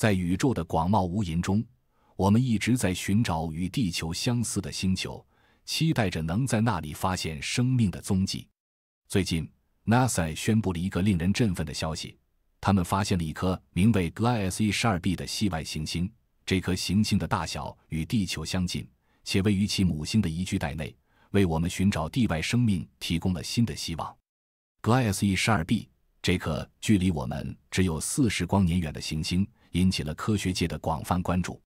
在宇宙的广袤无垠中，我们一直在寻找与地球相似的星球，期待着能在那里发现生命的踪迹。最近，NASA 宣布了一个令人振奋的消息：他们发现了一颗名为 g l a s e 12b 的系外行星。这颗行星的大小与地球相近，且位于其母星的宜居带内，为我们寻找地外生命提供了新的希望。g l a s e 12b。这颗距离我们只有四十光年远的行星引起了科学界的广泛关注。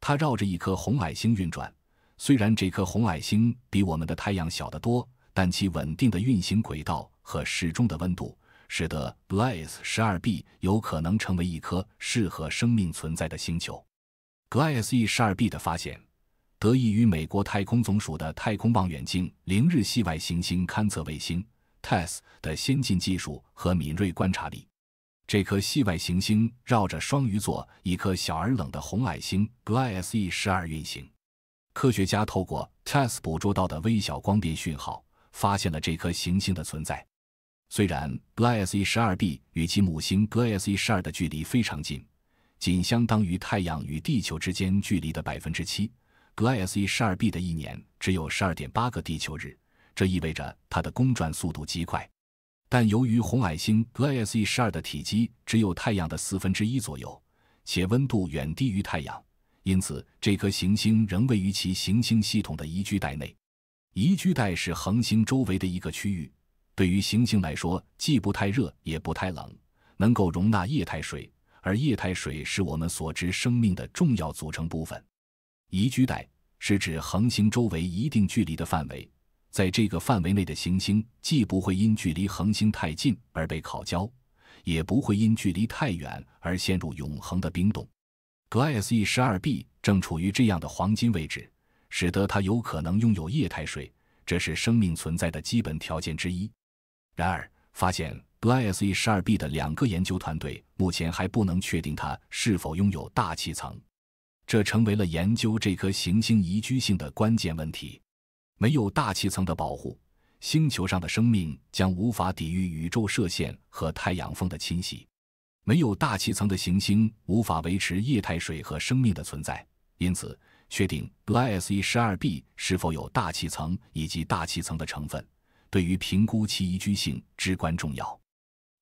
它绕着一颗红矮星运转，虽然这颗红矮星比我们的太阳小得多，但其稳定的运行轨道和适中的温度，使得 g l a e s e 十二 b 有可能成为一颗适合生命存在的星球。g l a e s e 十二 b 的发现得益于美国太空总署的太空望远镜零日系外行星勘测卫星。TESS 的先进技术和敏锐观察力，这颗系外行星绕着双鱼座一颗小而冷的红矮星 g l a s e 12运行。科学家透过 TESS 捕捉到的微小光电讯号，发现了这颗行星的存在。虽然 g l a s e 12b 与其母星 g l a s e 12的距离非常近，仅相当于太阳与地球之间距离的百分之七 g l a s e 12b 的一年只有12.8个地球日。这意味着它的公转速度极快，但由于红矮星 Gliese 十二的体积只有太阳的四分之一左右，且温度远低于太阳，因此这颗行星仍位于其行星系统的宜居带内。宜居带是恒星周围的一个区域，对于行星来说既不太热也不太冷，能够容纳液态水，而液态水是我们所知生命的重要组成部分。宜居带是指恒星周围一定距离的范围。在这个范围内的行星，既不会因距离恒星太近而被烤焦，也不会因距离太远而陷入永恒的冰冻。Gliese 12b 正处于这样的黄金位置，使得它有可能拥有液态水，这是生命存在的基本条件之一。然而，发现 Gliese 12b 的两个研究团队目前还不能确定它是否拥有大气层，这成为了研究这颗行星宜居性的关键问题。没有大气层的保护，星球上的生命将无法抵御宇宙射线和太阳风的侵袭。没有大气层的行星无法维持液态水和生命的存在。因此，确定 Blas-12b 是否有大气层以及大气层的成分，对于评估其宜居性至关重要。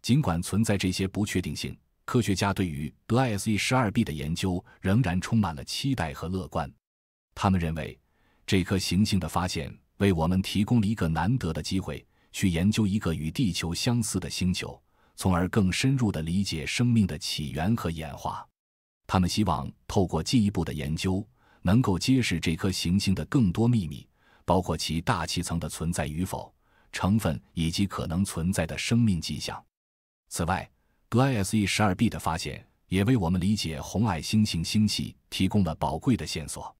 尽管存在这些不确定性，科学家对于 Blas-12b 的研究仍然充满了期待和乐观。他们认为。这颗行星的发现为我们提供了一个难得的机会，去研究一个与地球相似的星球，从而更深入地理解生命的起源和演化。他们希望透过进一步的研究，能够揭示这颗行星的更多秘密，包括其大气层的存在与否、成分以及可能存在的生命迹象。此外，Gliese 12b 的发现也为我们理解红矮星星星系提供了宝贵的线索。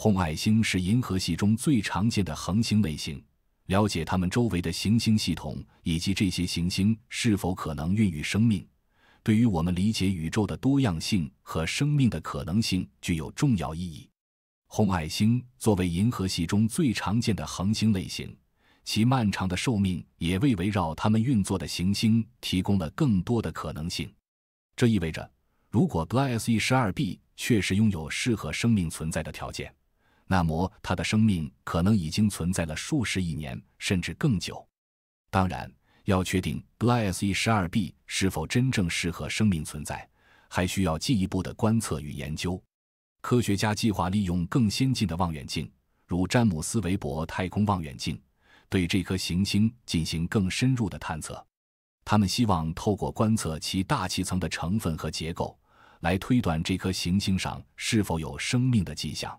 红矮星是银河系中最常见的恒星类型。了解它们周围的行星系统以及这些行星是否可能孕育生命，对于我们理解宇宙的多样性和生命的可能性具有重要意义。红矮星作为银河系中最常见的恒星类型，其漫长的寿命也为围绕它们运作的行星提供了更多的可能性。这意味着，如果 Blas-12b 确实拥有适合生命存在的条件，那么，它的生命可能已经存在了数十亿年，甚至更久。当然，要确定 g l i s e 12b 是否真正适合生命存在，还需要进一步的观测与研究。科学家计划利用更先进的望远镜，如詹姆斯·韦伯太空望远镜，对这颗行星进行更深入的探测。他们希望透过观测其大气层的成分和结构，来推断这颗行星上是否有生命的迹象。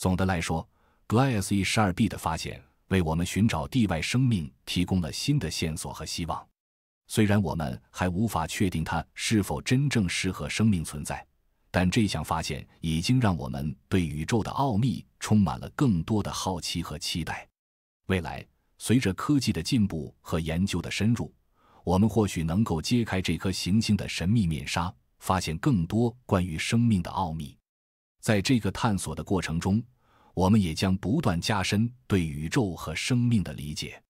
总的来说 g l i a s e 12b 的发现为我们寻找地外生命提供了新的线索和希望。虽然我们还无法确定它是否真正适合生命存在，但这项发现已经让我们对宇宙的奥秘充满了更多的好奇和期待。未来，随着科技的进步和研究的深入，我们或许能够揭开这颗行星的神秘面纱，发现更多关于生命的奥秘。在这个探索的过程中，我们也将不断加深对宇宙和生命的理解。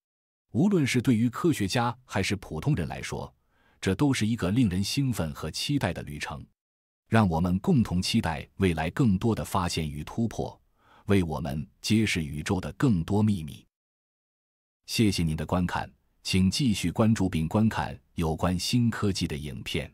无论是对于科学家还是普通人来说，这都是一个令人兴奋和期待的旅程。让我们共同期待未来更多的发现与突破，为我们揭示宇宙的更多秘密。谢谢您的观看，请继续关注并观看有关新科技的影片。